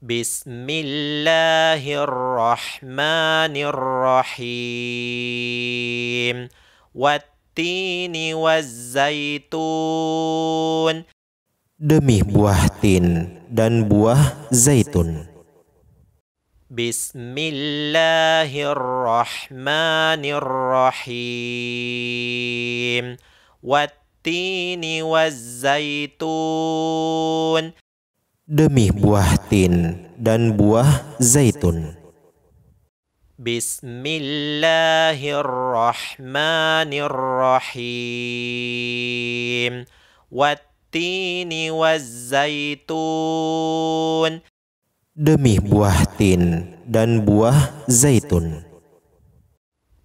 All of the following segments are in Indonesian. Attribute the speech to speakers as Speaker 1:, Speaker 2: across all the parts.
Speaker 1: Bismillahirrahmanirrahim. Wattini wazzaitun.
Speaker 2: Demi buah tin dan buah zaitun.
Speaker 1: Bismillahirrahmanirrahim. Wattini wazzaitun
Speaker 2: demi buah tin dan buah zaitun.
Speaker 1: Bismillahirrahmanirrahim. Wattini wazzaitun.
Speaker 2: Demi buah tin dan buah zaitun.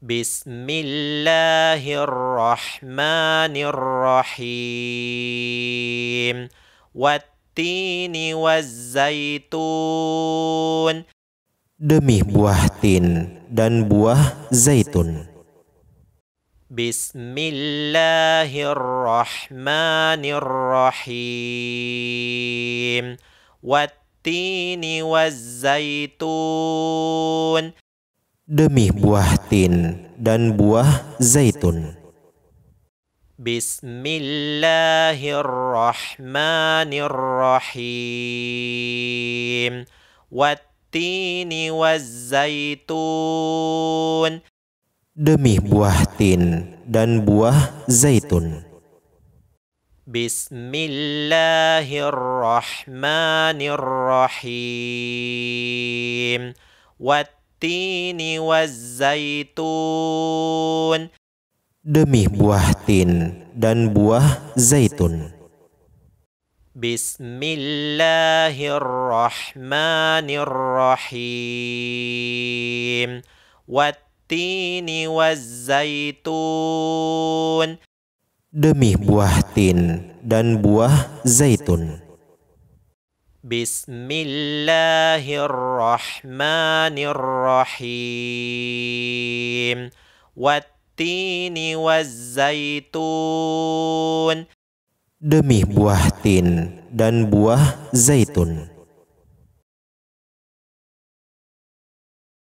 Speaker 1: Bismillahirrahmanirrahim. Wattini tini zaitun
Speaker 2: Demi buah tin dan buah zaitun.
Speaker 1: Bismillahirrahmanirrahim. Wattini zaitun
Speaker 2: Demi buah tin dan buah zaitun.
Speaker 1: Bismillahirrahmanirrahim. Wattini wazzaitun.
Speaker 2: Demi buah tin dan buah zaitun.
Speaker 1: Bismillahirrahmanirrahim. Wattini wazzaitun
Speaker 2: demi buah tin dan buah zaitun.
Speaker 1: Bismillahirrahmanirrahim. Wattini wazzaitun.
Speaker 2: Demi buah tin dan buah zaitun.
Speaker 1: Bismillahirrahmanirrahim. Wattini tini wazaitun.
Speaker 2: Demi buah tin dan buah zaitun.